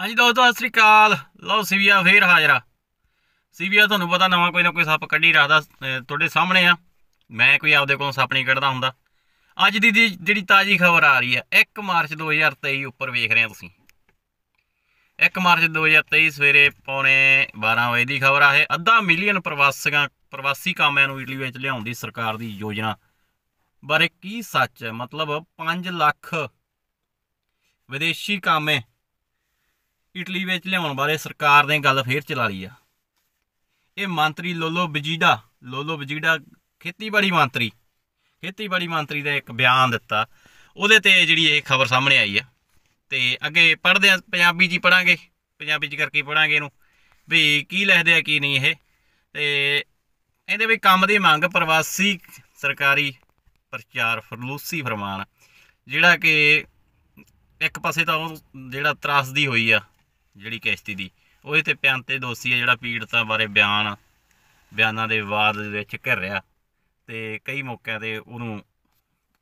ਹਾਂਜੀ ਦੋਸਤੋ ਸਤਿ ਸ੍ਰੀ ਅਕਾਲ ਲਓ ਸੀਵੀਆ ਫੇਰ ਹਾਜ਼ਰਾ ਸੀਵੀਆ ਤੁਹਾਨੂੰ ਪਤਾ ਨਵਾਂ ਕੋਈ ਨਾ ਕੋਈ ਸੱਪ ਕੱਢੀ ਰੱਖਦਾ ਤੁਹਾਡੇ ਸਾਹਮਣੇ ਆ ਮੈਂ ਕੋਈ ਆਪਦੇ ਕੋਲੋਂ ਸੱਪ ਨਹੀਂ ਕੱਢਦਾ ਹੁੰਦਾ ਅੱਜ ਦੀ ਜਿਹੜੀ ਤਾਜ਼ੀ ਖਬਰ ਆ ਰਹੀ ਹੈ 1 ਮਾਰਚ 2023 ਉੱਪਰ ਵੇਖ ਰਹੇ ਆ ਤੁਸੀਂ 1 ਮਾਰਚ 2023 ਸਵੇਰੇ ਪੌਣੇ 12 ਵਜੇ ਦੀ ਖਬਰ ਆ ਇਹ ਅੱਧਾ ਮਿਲੀਅਨ ਪ੍ਰਵਾਸੀਆਂ ਪ੍ਰਵਾਸੀ ਕਾਮਿਆਂ ਨੂੰ ਇਟਲੀ ਵਿੱਚ ਲਿਆਉਣ ਦੀ ਸਰਕਾਰ ਦੀ ਯੋਜਨਾ ਬਾਰੇ ਕੀ ਸੱਚ ਹੈ ਮਤਲਬ 5 ਲੱਖ ਵਿਦੇਸ਼ੀ ਕਾਮੇ ਇਟਲੀ ਵਿੱਚ ਲਿਆਉਣ ਬਾਰੇ ਸਰਕਾਰ ਨੇ ਗੱਲ ਫੇਰ ਚਲਾ ਲਈ ਆ ਇਹ ਮੰਤਰੀ ਲੋਲੋ ਬਜੀਡਾ ਲੋਲੋ ਬਜੀਡਾ ਖੇਤੀਬਾੜੀ ਮੰਤਰੀ ਖੇਤੀਬਾੜੀ ਮੰਤਰੀ ਦਾ ਇੱਕ ਬਿਆਨ ਦਿੱਤਾ ਉਹਦੇ ਤੇ ਜਿਹੜੀ ਇਹ ਖਬਰ ਸਾਹਮਣੇ ਆਈ ਆ ਤੇ ਅੱਗੇ ਪੜ੍ਹਦੇ ਆ ਪੰਜਾਬੀ ਜੀ ਪੜਾਂਗੇ ਪੰਜਾਬੀ ਜੀ ਕਰਕੇ ਪੜਾਂਗੇ ਇਹਨੂੰ ਵੀ ਕੀ ਲਿਖਦੇ ਆ ਕੀ ਨਹੀਂ ਇਹ ਤੇ ਇਹਦੇ ਵੀ ਕੰਮ ਦੀ ਮੰਗ ਪ੍ਰਵਾਸੀ ਸਰਕਾਰੀ ਪ੍ਰਚਾਰ ਫਰਲੂਸੀ ਫਰਮਾਨ ਜਿਹੜਾ ਕਿ ਇੱਕ ਪਾਸੇ ਤਾਂ ਉਹ ਜਿਹੜਾ ਤਰਾਸਦੀ ਹੋਈ ਆ ਜਿਹੜੀ ਕਿਸ਼ਤੀ ਦੀ ਉਹਦੇ ਤੇ ਪਿਆਂਤੇ ਦੋਸ਼ੀ ਹੈ ਜਿਹੜਾ ਪੀੜਤਾ ਬਾਰੇ ਬਿਆਨ ਬਿਆਨਾਂ ਦੇ ਵਾਦ ਦੇ ਵਿੱਚ ਘਿਰ ਰਿਹਾ ਤੇ ਕਈ ਮੌਕਿਆਂ ਤੇ ਉਹਨੂੰ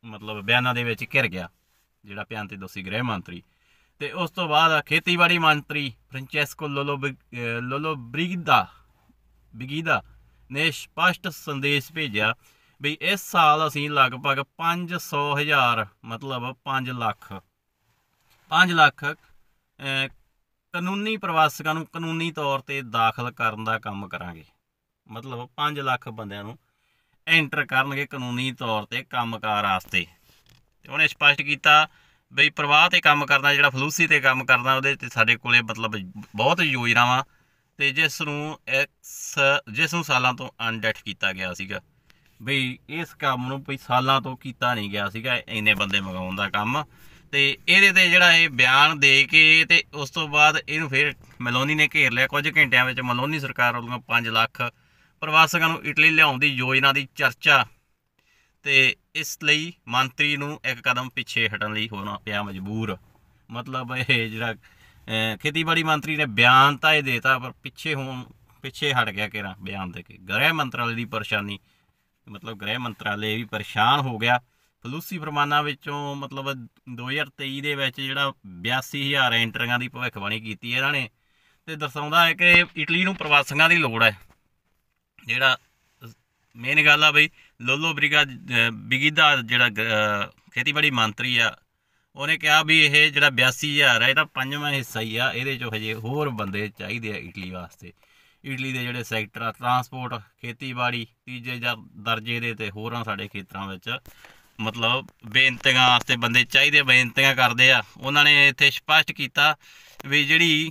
ਮਤਲਬ ਬਿਆਨਾਂ ਦੇ ਵਿੱਚ ਘਿਰ ਗਿਆ ਜਿਹੜਾ ਪਿਆਂਤੇ ਦੋਸ਼ੀ ਗ੍ਰਹਿ ਮੰਤਰੀ ਤੇ ਉਸ ਤੋਂ ਬਾਅਦ ਖੇਤੀਬਾੜੀ ਮੰਤਰੀ ਫ੍ਰਾਂਚੈਸਕੋ ਲੋਲੋ ਲੋਲੋ ਬ੍ਰਿਗਦਾ ਬਿਗੀਦਾ ਨੇ ਸਪਸ਼ਟ ਸੰਦੇਸ਼ ਭੇਜਿਆ ਵੀ ਇਸ ਸਾਲ ਅਸੀਂ ਲਗਭਗ 500000 ਮਤਲਬ 5 ਲੱਖ 5 ਲੱਖ ਕਾਨੂੰਨੀ ਪ੍ਰਵਾਸੀਆਂ ਨੂੰ ਕਾਨੂੰਨੀ ਤੌਰ ਤੇ ਦਾਖਲ ਕਰਨ ਦਾ ਕੰਮ ਕਰਾਂਗੇ ਮਤਲਬ 5 ਲੱਖ ਬੰਦਿਆਂ ਨੂੰ ਐਂਟਰ ਕਰਨਗੇ ਕਾਨੂੰਨੀ ਤੌਰ ਤੇ ਕੰਮਕਾਰ ਵਾਸਤੇ ਤੇ ਉਹਨੇ ਸਪਸ਼ਟ ਕੀਤਾ ਬਈ ਪ੍ਰਵਾਹ ਤੇ ਕੰਮ ਕਰਨਾ ਜਿਹੜਾ ਫਲੂਸੀ ਤੇ ਕੰਮ ਕਰਨਾ ਉਹਦੇ ਤੇ ਸਾਡੇ ਕੋਲੇ ਮਤਲਬ ਬਹੁਤ ਯੋਜਨਾਵਾਂ ਤੇ ਜਿਸ ਨੂੰ ਐਕਸ ਜਿਸ ਨੂੰ ਸਾਲਾਂ ਤੋਂ ਅਨਡੈਟ ਕੀਤਾ ਗਿਆ ਸੀਗਾ ਬਈ ਇਸ ਕੰਮ ਨੂੰ ਬਈ ਸਾਲਾਂ ਤੋਂ ਕੀਤਾ ਨਹੀਂ ਗਿਆ ਸੀਗਾ ਇੰਨੇ ਬੰਦੇ ਮਗਾਉਣ ਦਾ ਕੰਮ ਤੇ ਇਹਦੇ ਤੇ ਜਿਹੜਾ ਇਹ ਬਿਆਨ ਦੇ ਕੇ ਤੇ ਉਸ ਤੋਂ ਬਾਅਦ ਇਹਨੂੰ ਫਿਰ ਮਲੋਨੀ ਨੇ ਘੇਰ ਲਿਆ ਕੁਝ ਘੰਟਿਆਂ ਵਿੱਚ ਮਲੋਨੀ ਸਰਕਾਰ ਵੱਲੋਂ 5 ਲੱਖ ਪ੍ਰਵਾਸੀਆਂ ਨੂੰ ਇਟਲੀ ਲਿਆਉਣ ਦੀ ਯੋਜਨਾ ਦੀ ਚਰਚਾ ਤੇ ਇਸ ਲਈ ਮੰਤਰੀ ਨੂੰ ਇੱਕ ਕਦਮ ਪਿੱਛੇ ਹਟਣ ਲਈ ਹੋਣਾ ਪਿਆ ਮਜਬੂਰ ਮਤਲਬ ਇਹ ਜਿਹੜਾ ਖੇਤੀਬਾੜੀ ਮੰਤਰੀ ਨੇ ਬਿਆਨ ਤਾਂ ਇਹ ਦੇਤਾ ਪਰ ਪਿੱਛੇ ਹੋਣ ਪਿੱਛੇ ਹਟ ਗਿਆ ਕਿਹੜਾ ਬਿਆਨ ਦੇ ਕੇ ਗ੍ਰਹਿ ਮੰਤਰਾਲੇ ਦੀ ਪਰੇਸ਼ਾਨੀ ਮਤਲਬ ਗ੍ਰਹਿ ਮੰਤਰਾਲੇ ਵੀ ਪਰੇਸ਼ਾਨ ਹੋ ਗਿਆ ਪਲੂਸੀ ਫਰਮਾਨਾਂ ਵਿੱਚੋਂ ਮਤਲਬ 2023 ਦੇ ਵਿੱਚ ਜਿਹੜਾ 82000 ਐਂਟਰੀਆਂ ਦੀ ਭਵਿੱਖਬਾਣੀ ਕੀਤੀ ਹੈ ਇਹਨਾਂ ਨੇ ਤੇ ਦਰਸਾਉਂਦਾ ਹੈ ਕਿ ਇਟਲੀ ਨੂੰ ਪ੍ਰਵਾਸੀਆਂ ਦੀ ਲੋੜ ਹੈ ਜਿਹੜਾ ਮੇਨ ਗੱਲ ਆ ਬਈ ਲੋਲੋ ਬ੍ਰਿਗਾ ਬਿਗੀਦਾ ਜਿਹੜਾ ਖੇਤੀਬਾੜੀ ਮੰਤਰੀ ਆ ਉਹਨੇ ਕਿਹਾ ਵੀ ਇਹ ਜਿਹੜਾ 82000 ਹੈ ਇਹਦਾ ਪੰਜਵਾਂ ਹਿੱਸਾ ਹੀ ਆ ਇਹਦੇ ਚੋਂ ਹਜੇ ਹੋਰ ਬੰਦੇ ਚਾਹੀਦੇ ਆ ਇਟਲੀ ਵਾਸਤੇ ਇਟਲੀ ਦੇ ਜਿਹੜੇ ਸੈਕਟਰ ਆ ਟਰਾਂਸਪੋਰਟ ਖੇਤੀਬਾੜੀ ਤੀਜੇ ਦਰਜੇ ਦੇ ਤੇ ਹੋਰਾਂ ਸਾਡੇ ਖੇਤਰਾਂ ਵਿੱਚ ਮਤਲਬ ਬੇਨਤੀਆਂ ਵਾਸਤੇ ਬੰਦੇ ਚਾਹੀਦੇ ਬੇਨਤੀਆਂ ਕਰਦੇ ਆ ਉਹਨਾਂ ਨੇ ਇੱਥੇ ਸਪਸ਼ਟ ਕੀਤਾ ਵੀ ਜਿਹੜੀ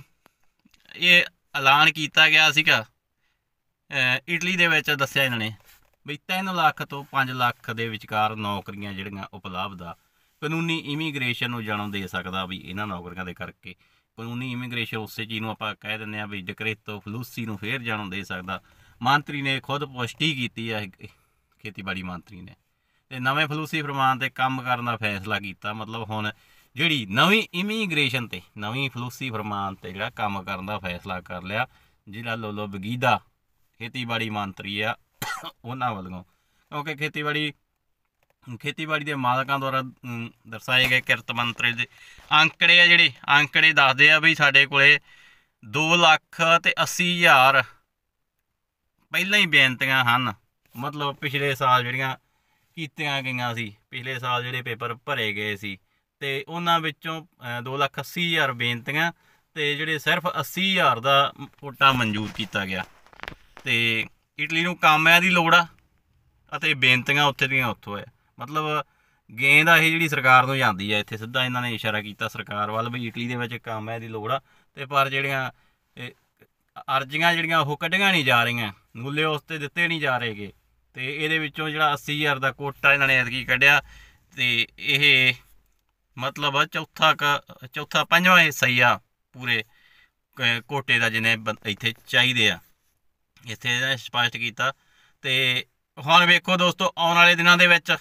ਇਹ ਐਲਾਨ ਕੀਤਾ ਗਿਆ ਸੀਗਾ ਇਟਲੀ ਦੇ ਵਿੱਚ ਦੱਸਿਆ ਇਹਨਾਂ ਨੇ ਵੀ 3 ਲੱਖ ਤੋਂ 5 ਲੱਖ ਦੇ ਵਿਚਕਾਰ ਨੌਕਰੀਆਂ ਜਿਹੜੀਆਂ ਉਪਲਬਧ ਆ ਕਾਨੂੰਨੀ ਇਮੀਗ੍ਰੇਸ਼ਨ ਨੂੰ ਜਨਮ ਦੇ ਸਕਦਾ ਵੀ ਇਹਨਾਂ ਨੌਕਰੀਆਂ ਦੇ ਕਰਕੇ ਕਾਨੂੰਨੀ ਇਮੀਗ੍ਰੇਸ਼ਨ ਉਸੇ ਚੀਜ਼ ਨੂੰ ਆਪਾਂ ਕਹਿ ਦਿੰਦੇ ਆ ਵੀ ਡਿਕਰੇਟੋ ਫਲੂਸੀ ਨੂੰ ਫੇਰ ਜਨਮ ਦੇ ਸਕਦਾ ਮੰਤਰੀ ਨੇ ਖੁਦ ਪੁਸ਼ਟੀ ਕੀਤੀ ਹੈ ਖੇਤੀਬਾੜੀ ਮੰਤਰੀ ਨੇ ਤੇ ਨਵੇਂ ਫਲੂਸੀ ਫਰਮਾਨ ਤੇ ਕੰਮ ਕਰਨ ਦਾ ਫੈਸਲਾ ਕੀਤਾ ਮਤਲਬ ਹੁਣ ਜਿਹੜੀ ਨਵੀਂ ਇਮੀਗ੍ਰੇਸ਼ਨ ਤੇ ਨਵੀਂ ਫਲੂਸੀ ਫਰਮਾਨ ਤੇ ਜਿਹੜਾ ਕੰਮ ਕਰਨ ਦਾ ਫੈਸਲਾ ਕਰ ਲਿਆ ਜਿਹੜਾ ਲੋਲੋ ਬਗੀਦਾ ਖੇਤੀਬਾੜੀ ਮੰਤਰੀ ਆ ਉਹਨਾਂ ਵੱਲੋਂ ਕਿਉਂਕਿ ਖੇਤੀਬਾੜੀ ਖੇਤੀਬਾੜੀ ਦੇ ਮਾਲਕਾਂ ਦੁਆਰਾ ਦਰਸਾਏ ਗਏ ਕਿਰਤ ਮੰਤਰੀ ਦੇ ਅੰਕੜੇ ਆ ਜਿਹੜੇ ਅੰਕੜੇ ਦੱਸਦੇ ਆ ਵੀ ਸਾਡੇ ਕੋਲੇ 2 ਲੱਖ ਤੇ 80 ਹਜ਼ਾਰ ਪਹਿਲਾਂ ਹੀ ਬੇਨਤੀਆਂ ਹਨ ਮਤਲਬ ਪਿਛਲੇ ਸਾਲ ਜਿਹੜੀਆਂ ਕੀਤੀਆਂ ਗਈਆਂ ਸੀ ਪਿਛਲੇ ਸਾਲ ਜਿਹੜੇ ਪੇਪਰ ਭਰੇ ਗਏ ਸੀ ਤੇ ਉਹਨਾਂ ਵਿੱਚੋਂ 280000 ਬੇਨਤੀਆਂ ਤੇ ਜਿਹੜੇ ਸਿਰਫ 80000 ਦਾ ਕੋਟਾ ਮਨਜ਼ੂਰ ਕੀਤਾ ਗਿਆ ਤੇ ਇਟਲੀ ਨੂੰ ਕਾਮਿਆਂ ਦੀ ਲੋੜ ਆ ਅਤੇ ਬੇਨਤੀਆਂ ਉੱਥੇ ਦੀਆਂ ਉੱਥੋਂ ਆ ਮਤਲਬ ਗੇਂਦ ਆ ਇਹ ਜਿਹੜੀ ਸਰਕਾਰ ਨੂੰ ਜਾਂਦੀ ਹੈ ਇੱਥੇ ਸਿੱਧਾ ਇਹਨਾਂ ਨੇ ਇਸ਼ਾਰਾ ਕੀਤਾ ਸਰਕਾਰ ਵੱਲ ਵੀ ਇਟਲੀ ਦੇ ਵਿੱਚ ਕਾਮਿਆਂ ਦੀ ਲੋੜ ਆ ਤੇ ਪਰ ਜਿਹੜੀਆਂ ਅਰਜ਼ੀਆਂ ਜਿਹੜੀਆਂ ਉਹ ਕੱਢੀਆਂ ਨਹੀਂ ਜਾ ਰਹੀਆਂ ਮੁੱਲੇ ਉਸ ਤੇ ਦਿੱਤੇ ਨਹੀਂ ਜਾ ਰਹੇਗੇ ਤੇ ਇਹਦੇ ਵਿੱਚੋਂ ਜਿਹੜਾ 80000 ਦਾ ਕੋਟਾ ਇਹਨਾਂ ਨੇ ਐਤਕੀ ਕੱਢਿਆ ਤੇ ਇਹ ਮਤਲਬ ਚੌਥਾ ਚੌਥਾ ਪੰਜਵਾਂ ਹਿੱਸਾ ਹੀ ਆ ਪੂਰੇ ਕੋਟੇ ਦਾ ਜਿਹਨੇ ਇੱਥੇ ਚਾਹੀਦੇ ਆ ਇੱਥੇ ਇਹਦਾ ਸਪਸ਼ਟ ਕੀਤਾ ਤੇ ਹੁਣ ਵੇਖੋ ਦੋਸਤੋ ਆਉਣ ਵਾਲੇ ਦਿਨਾਂ ਦੇ ਵਿੱਚ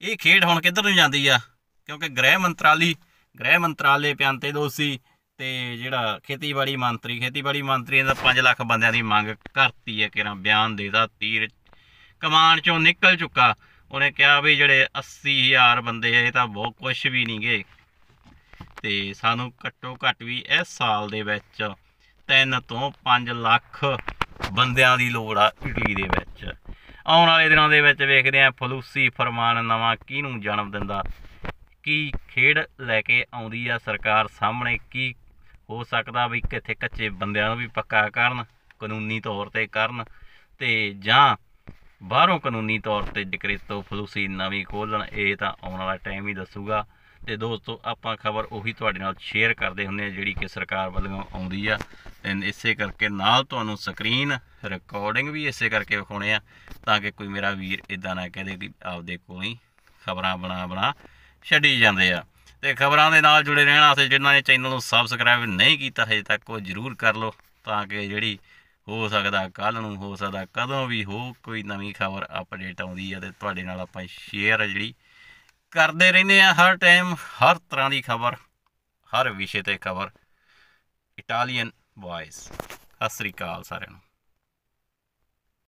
ਇਹ ਖੇਡ ਹੁਣ ਕਿੱਧਰ ਨੂੰ ਜਾਂਦੀ ਆ ਕਿਉਂਕਿ ਗ੍ਰਹਿ ਮੰਤਰਾਲੀ ਗ੍ਰਹਿ ਮੰਤਰਾਲੇ ਪਿਆਂਤੇ ਦੋਸੀ ਤੇ ਜਿਹੜਾ ਖੇਤੀਬਾੜੀ ਮੰਤਰੀ ਖੇਤੀਬਾੜੀ ਮੰਤਰੀ ਦਾ 5 ਲੱਖ ਬੰਦਿਆਂ ਦੀ ਮੰਗ ਕਰਤੀ ਹੈ ਕਿਰਾਂ ਬਿਆਨ ਦੇਦਾ ਤੀਰ ਕਮਾਨ ਚੋਂ ਨਿਕਲ ਚੁੱਕਾ ਉਹਨੇ ਕਿਹਾ ਵੀ ਜਿਹੜੇ 80000 ਬੰਦੇ ਆ ਇਹ ਤਾਂ ਬਹੁਤ ਕੁਝ ਵੀ ਨਹੀਂਗੇ ਤੇ ਸਾਨੂੰ ਘੱਟੋ ਘੱਟ ਵੀ ਇਸ ਸਾਲ ਦੇ ਵਿੱਚ 3 ਤੋਂ 5 ਲੱਖ ਬੰਦਿਆਂ ਦੀ ਲੋੜ ਆ ਇਟਲੀ ਦੇ ਵਿੱਚ ਆਉਣ ਵਾਲੇ ਦਿਨਾਂ ਦੇ ਵਿੱਚ ਵੇਖਦੇ ਆਂ ਫਲੂਸੀ ਫਰਮਾਨ ਨਵਾਂ ਕਿਹਨੂੰ ਜਨਮ ਦਿੰਦਾ ਕੀ ਖੇਡ ਲੈ ਕੇ ਆਉਂਦੀ ਆ ਸਰਕਾਰ ਸਾਹਮਣੇ ਕੀ ਹੋ ਸਕਦਾ ਵੀ ਕਿੱਥੇ ਕੱਚੇ ਬੰਦਿਆਂ ਨੂੰ ਵੀ ਪੱਕਾ ਕਰਨ ਕਾਨੂੰਨੀ ਤੌਰ ਤੇ ਕਰਨ ਤੇ ਜਾਂ ਬਾਹਰੋਂ ਕਾਨੂੰਨੀ ਤੌਰ ਤੇ ਡਿਕ੍ਰਿਤੋ ਫਲੂਸੀ ਨਵੀਂ ਖੋਲਣ ਇਹ ਤਾਂ ਆਉਣ ਵਾਲਾ ਟਾਈਮ ਹੀ ਦੱਸੂਗਾ ਤੇ ਦੋਸਤੋ ਆਪਾਂ ਖਬਰ ਉਹੀ ਤੁਹਾਡੇ ਨਾਲ ਸ਼ੇਅਰ ਕਰਦੇ ਹੁੰਦੇ ਆ ਜਿਹੜੀ ਕਿ ਸਰਕਾਰ ਵੱਲੋਂ ਆਉਂਦੀ ਆ ਤੇ ਇਸੇ ਕਰਕੇ ਨਾਲ ਤੁਹਾਨੂੰ ਸਕਰੀਨ ਰਿਕਾਰਡਿੰਗ ਵੀ ਇਸੇ ਕਰਕੇ ਵਿਖਾਉਣੇ ਆ ਤਾਂ ਕਿ ਕੋਈ ਮੇਰਾ ਵੀਰ ਇਦਾਂ ਨਾ ਕਹਦੇ ਕਿ ਆਪਦੇ ਦੇ ਕੋਈ ਖਬਰਾਂ ਬਣਾ ਬਣਾ ਛੱਡੀ ਜਾਂਦੇ ਆ ਤੇ ਖਬਰਾਂ ਦੇ ਨਾਲ ਜੁੜੇ ਰਹਿਣਾ ਤੇ ਜਿਨ੍ਹਾਂ ਨੇ ਚੈਨਲ ਨੂੰ ਸਬਸਕ੍ਰਾਈਬ ਨਹੀਂ ਕੀਤਾ ਹਜੇ ਤੱਕ ਉਹ ਜ਼ਰੂਰ ਕਰ ਲਓ ਤਾਂ ਕਿ ਜਿਹੜੀ ਹੋ ਸਕਦਾ ਕੱਲ ਨੂੰ ਹੋ ਸਕਦਾ ਕਦੋਂ ਵੀ ਹੋ ਕੋਈ ਨਵੀਂ ਖਬਰ ਅਪਡੇਟ ਆਉਂਦੀ ਹੈ ਤੇ ਤੁਹਾਡੇ ਨਾਲ ਆਪਾਂ ਸ਼ੇਅਰ ਜਿਹੜੀ ਕਰਦੇ ਰਹਿੰਦੇ ਆ ਹਰ ਟਾਈਮ ਹਰ ਤਰ੍ਹਾਂ ਦੀ ਖਬਰ ਹਰ ਵਿਸ਼ੇ ਤੇ ਖਬਰ ਇਟਾਲੀਅਨ ਵਾਇਸ ਸਤਿ ਸ੍ਰੀ ਅਕਾਲ ਸਾਰਿਆਂ ਨੂੰ